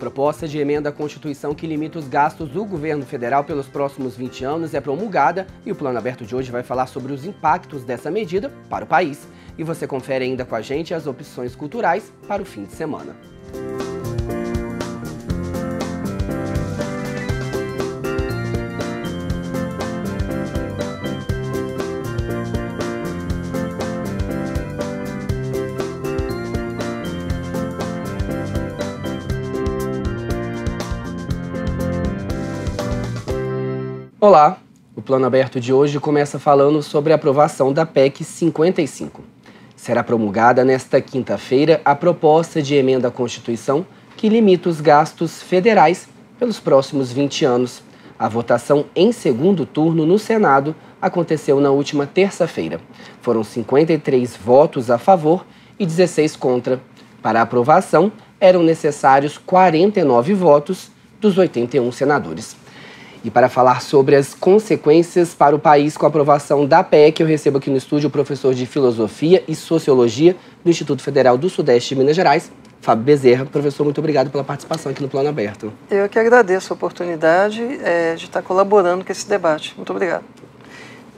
Proposta de emenda à Constituição que limita os gastos do governo federal pelos próximos 20 anos é promulgada e o Plano Aberto de hoje vai falar sobre os impactos dessa medida para o país. E você confere ainda com a gente as opções culturais para o fim de semana. Olá! O plano aberto de hoje começa falando sobre a aprovação da PEC 55. Será promulgada nesta quinta-feira a proposta de emenda à Constituição que limita os gastos federais pelos próximos 20 anos. A votação em segundo turno no Senado aconteceu na última terça-feira. Foram 53 votos a favor e 16 contra. Para a aprovação, eram necessários 49 votos dos 81 senadores. E para falar sobre as consequências para o país com a aprovação da PEC, eu recebo aqui no estúdio o professor de Filosofia e Sociologia do Instituto Federal do Sudeste de Minas Gerais, Fábio Bezerra. Professor, muito obrigado pela participação aqui no Plano Aberto. Eu que agradeço a oportunidade é, de estar colaborando com esse debate. Muito obrigado.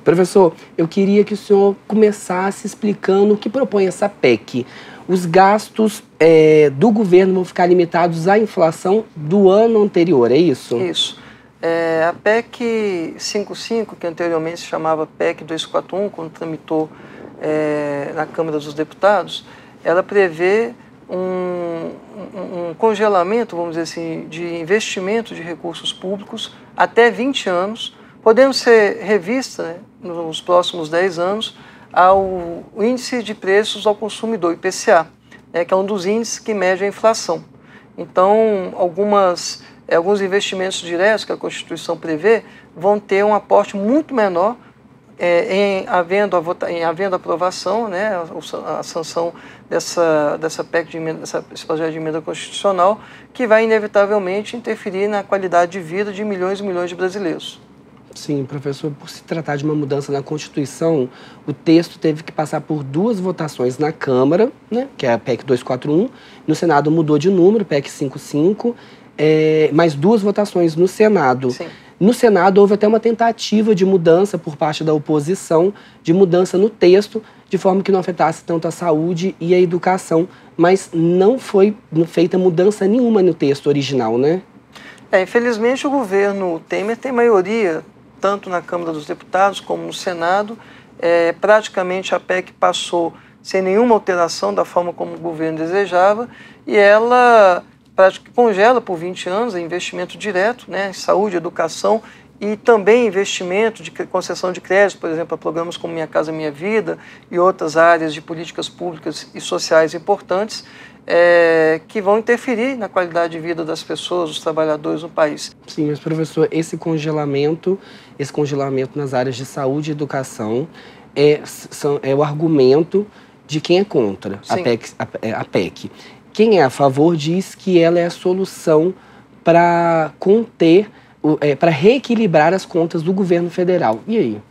Professor, eu queria que o senhor começasse explicando o que propõe essa PEC. Os gastos é, do governo vão ficar limitados à inflação do ano anterior, é isso? Isso. É, a PEC 55, que anteriormente se chamava PEC 241, quando tramitou é, na Câmara dos Deputados, ela prevê um, um, congelamento, vamos dizer assim, de investimento de recursos públicos até 20 anos, podendo ser revista né, nos próximos 10 anos ao índice de preços ao consumidor, IPCA, né, que é um dos índices que mede a inflação. Então, algumas é, alguns investimentos diretos que a Constituição prevê vão ter um aporte muito menor é, em, havendo a vota, em havendo aprovação, né, a, a, sanção dessa, dessa PEC, de emenda, dessa, desse projeto de emenda constitucional, que vai inevitavelmente interferir na qualidade de vida de milhões e milhões de brasileiros. Sim, professor, por se tratar de uma mudança na Constituição, o texto teve que passar por duas votações na Câmara, né, que é a PEC 241, no Senado mudou de número, PEC 55, é, mais duas votações no Senado. Sim. No Senado houve até uma tentativa de mudança por parte da oposição, de mudança no texto, de forma que não afetasse tanto a saúde e a educação, mas não foi feita mudança nenhuma no texto original, né? É, infelizmente o governo Temer tem maioria, tanto na Câmara dos Deputados como no Senado. É, praticamente a PEC passou sem nenhuma alteração da forma como o governo desejava e ela prática que congela por 20 anos, é investimento direto né, em saúde, educação e também investimento de concessão de crédito, por exemplo, a programas como Minha Casa Minha Vida e outras áreas de políticas públicas e sociais importantes é, que vão interferir na qualidade de vida das pessoas, dos trabalhadores no país. Sim, mas professor, esse congelamento, esse congelamento nas áreas de saúde e educação é, são, é o argumento de quem é contra a PEC, a, é, a PEC. Quem é a favor diz que ela é a solução para conter, é, para reequilibrar as contas do governo federal. E aí?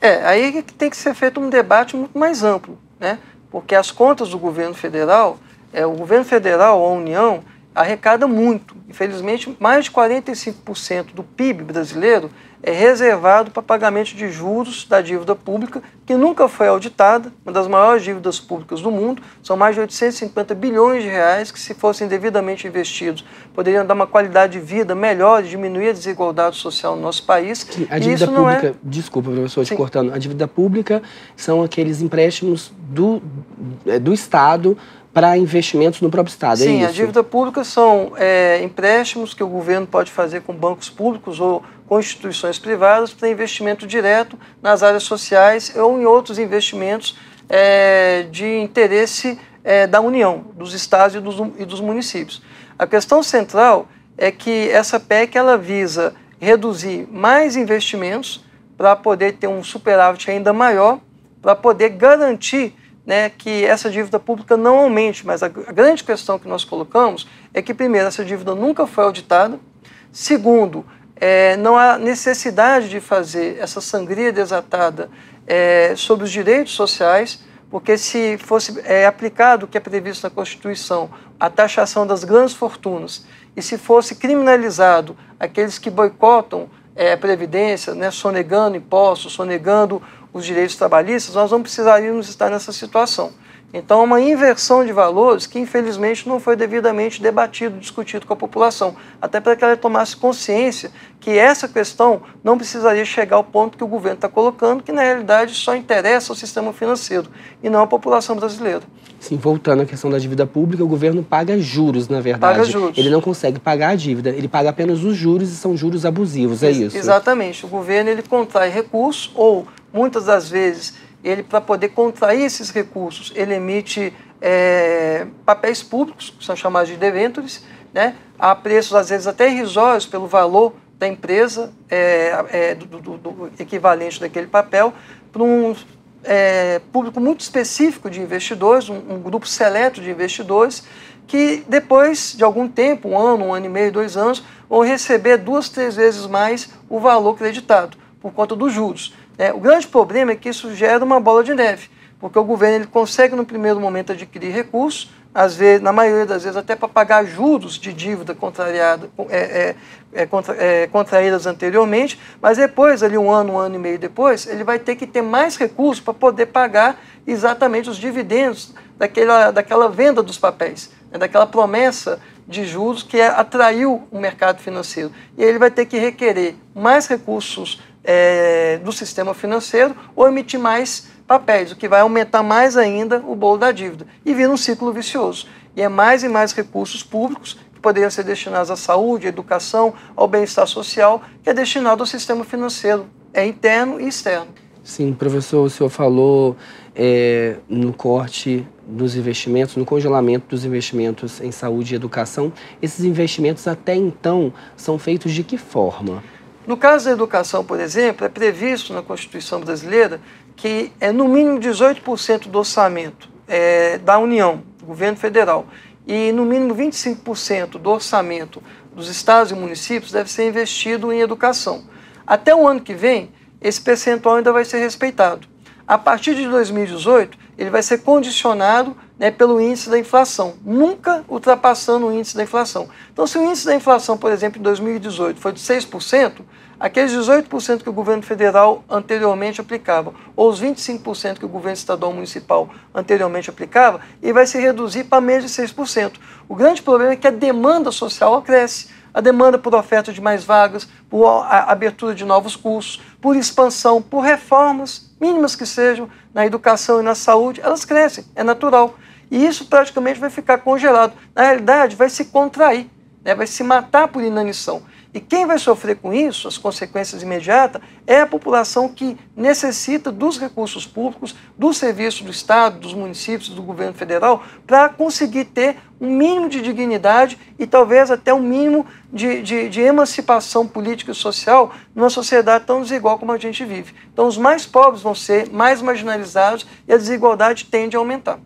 É, aí é tem que ser feito um debate muito mais amplo, né? Porque as contas do governo federal, é, o governo federal, a União, arrecada muito. Infelizmente, mais de 45% do PIB brasileiro é reservado para pagamento de juros da dívida pública, que nunca foi auditada, uma das maiores dívidas públicas do mundo, são mais de 850 bilhões de reais que, se fossem devidamente investidos, poderiam dar uma qualidade de vida melhor e diminuir a desigualdade social no nosso país. Sim, a dívida é pública, é... desculpa, professor, Sim. cortando, a dívida pública são aqueles empréstimos do, é, do Estado para investimentos no próprio Estado. É Sim, é a dívida pública são é, empréstimos que o governo pode fazer com bancos públicos ou com instituições privadas para investimento direto nas áreas sociais ou em outros investimentos é, de interesse é, da União, dos estados e dos, e dos municípios. A questão central é que essa PEC ela visa reduzir mais investimentos para poder ter um superávit ainda maior, para poder garantir né, que essa dívida pública não aumente, mas a grande questão que nós colocamos é que, primeiro, essa dívida nunca foi auditada, segundo, é, não há necessidade de fazer essa sangria desatada é, sobre os direitos sociais, porque se fosse é, aplicado o que é previsto na Constituição, a taxação das grandes fortunas, e se fosse criminalizado aqueles que boicotam é, a Previdência, né, sonegando impostos, sonegando os direitos trabalhistas, nós não precisaríamos estar nessa situação. Então, é uma inversão de valores que, infelizmente, não foi devidamente debatido, discutido com a população, até para que ela tomasse consciência que essa questão não precisaria chegar ao ponto que o governo está colocando, que na realidade só interessa ao sistema financeiro e não à população brasileira. Sim, voltando à questão da dívida pública, o governo paga juros, na verdade. Paga juros. Ele não consegue pagar a dívida, ele paga apenas os juros e são juros abusivos, é isso? Exatamente. O governo ele contrai recursos ou Muitas das vezes, ele para poder contrair esses recursos, ele emite é, papéis públicos, que são chamados de debêntures, né, a preços às vezes até irrisórios pelo valor da empresa, é, é, do, do, do, equivalente daquele papel, para um é, público muito específico de investidores, um, um grupo seleto de investidores, que depois de algum tempo, um ano, um ano e meio, dois anos, vão receber duas, três vezes mais o valor creditado, por conta dos juros. É, o grande problema é que isso gera uma bola de neve, porque o governo ele consegue, no primeiro momento, adquirir recursos, às vezes, na maioria das vezes, até para pagar juros de dívida contrariada, é, é, é, contra, é, contraídas anteriormente, mas depois, ali um ano, um ano e meio depois, ele vai ter que ter mais recursos para poder pagar exatamente os dividendos daquela, daquela venda dos papéis, né, daquela promessa de juros que é, atraiu o mercado financeiro. E ele vai ter que requerer mais recursos é, do sistema financeiro ou emitir mais papéis, o que vai aumentar mais ainda o bolo da dívida e vira um ciclo vicioso. E é mais e mais recursos públicos que poderiam ser destinados à saúde, à educação, ao bem-estar social, que é destinado ao sistema financeiro, é interno e externo. Sim, professor, o senhor falou é, no corte dos investimentos, no congelamento dos investimentos em saúde e educação. Esses investimentos até então são feitos de que forma? No caso da educação, por exemplo, é previsto na Constituição brasileira que é no mínimo 18% do orçamento é, da União, do governo federal, e no mínimo 25% do orçamento dos estados e municípios deve ser investido em educação. Até o ano que vem, esse percentual ainda vai ser respeitado. A partir de 2018, ele vai ser condicionado né, pelo índice da inflação, nunca ultrapassando o índice da inflação. Então, se o índice da inflação, por exemplo, em 2018 foi de 6%, aqueles 18% que o governo federal anteriormente aplicava, ou os 25% que o governo estadual municipal anteriormente aplicava, ele vai se reduzir para menos de 6%. O grande problema é que a demanda social cresce a demanda por oferta de mais vagas, por abertura de novos cursos por expansão, por reformas mínimas que sejam na educação e na saúde, elas crescem, é natural. E isso praticamente vai ficar congelado. Na realidade, vai se contrair, né? vai se matar por inanição. E quem vai sofrer com isso, as consequências imediatas, é a população que necessita dos recursos públicos, do serviço do Estado, dos municípios, do governo federal, para conseguir ter um mínimo de dignidade e talvez até um mínimo de, de, de, emancipação política e social numa sociedade tão desigual como a gente vive. Então, os mais pobres vão ser mais marginalizados e a desigualdade tende a aumentar.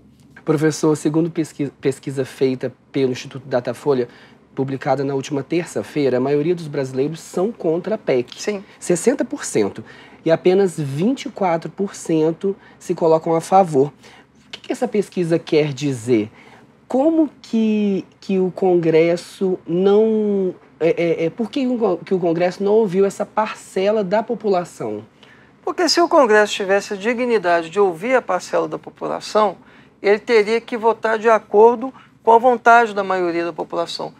Professor, segundo pesquisa, pesquisa feita pelo Instituto Datafolha, publicada na última terça-feira, a maioria dos brasileiros são contra a PEC. Sim. 60%. E apenas 24% se colocam a favor. O que, que essa pesquisa quer dizer? Como que, que o Congresso não. É, é, é por que o, que o Congresso não ouviu essa parcela da população? Porque se o Congresso tivesse a dignidade de ouvir a parcela da população, ele teria que votar de acordo com a vontade da maioria da população.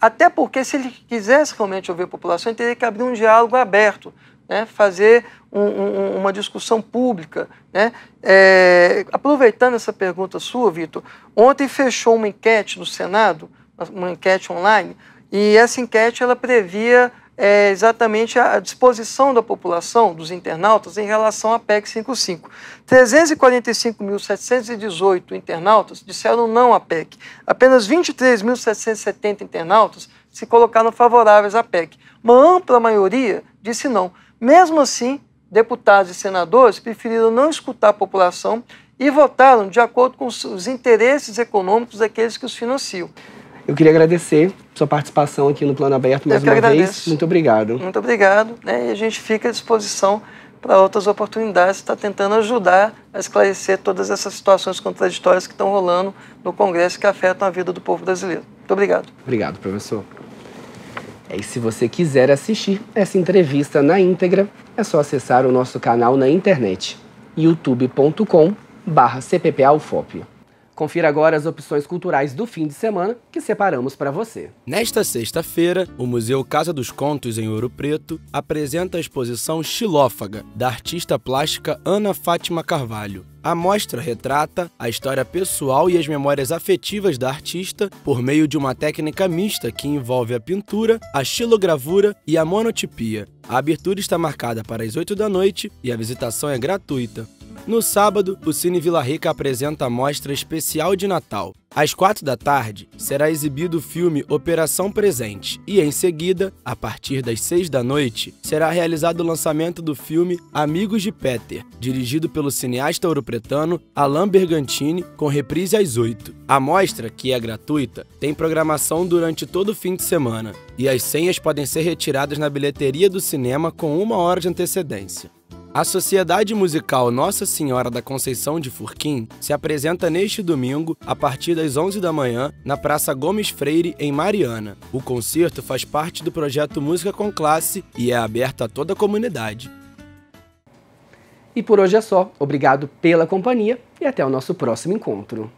Até porque, se ele quisesse realmente ouvir a população, ele teria que abrir um diálogo aberto, né? fazer um, um, uma discussão pública. Né? É, aproveitando essa pergunta sua, Vitor, ontem fechou uma enquete no Senado, uma enquete online, e essa enquete ela previa é exatamente a disposição da população, dos internautas, em relação à PEC 55. 345.718 internautas disseram não à PEC. Apenas 23.770 internautas se colocaram favoráveis à PEC. Uma ampla maioria disse não. Mesmo assim, deputados e senadores preferiram não escutar a população e votaram de acordo com os interesses econômicos daqueles que os financiam. Eu queria agradecer sua participação aqui no Plano Aberto mais uma vez. Muito obrigado. Muito obrigado. Né? E a gente fica à disposição para outras oportunidades, está tentando ajudar a esclarecer todas essas situações contraditórias que estão rolando no Congresso que afetam a vida do povo brasileiro. Muito obrigado. Obrigado, professor. É, e se você quiser assistir essa entrevista na íntegra, é só acessar o nosso canal na internet youtube.com/cppalfop. Confira agora as opções culturais do fim de semana que separamos para você. Nesta sexta-feira, o Museu Casa dos Contos em Ouro Preto apresenta a exposição Xilófaga, da artista plástica Ana Fátima Carvalho. A mostra retrata a história pessoal e as memórias afetivas da artista por meio de uma técnica mista que envolve a pintura, a xilogravura e a monotipia. A abertura está marcada para as 8 da noite e a visitação é gratuita. No sábado, o Cine Vila Rica apresenta a mostra especial de Natal. Às quatro da tarde, será exibido o filme Operação Presente e, em seguida, a partir das seis da noite, será realizado o lançamento do filme Amigos de Peter, dirigido pelo cineasta ouropretano Alain Bergantini, com reprise às oito. A mostra, que é gratuita, tem programação durante todo o fim de semana e as senhas podem ser retiradas na bilheteria do cinema com uma hora de antecedência. A Sociedade Musical Nossa Senhora da Conceição de Furquim se apresenta neste domingo, a partir das 11 da manhã, na Praça Gomes Freire, em Mariana. O concerto faz parte do projeto Música com Classe e é aberto a toda a comunidade. E por hoje é só. Obrigado pela companhia e até o nosso próximo encontro.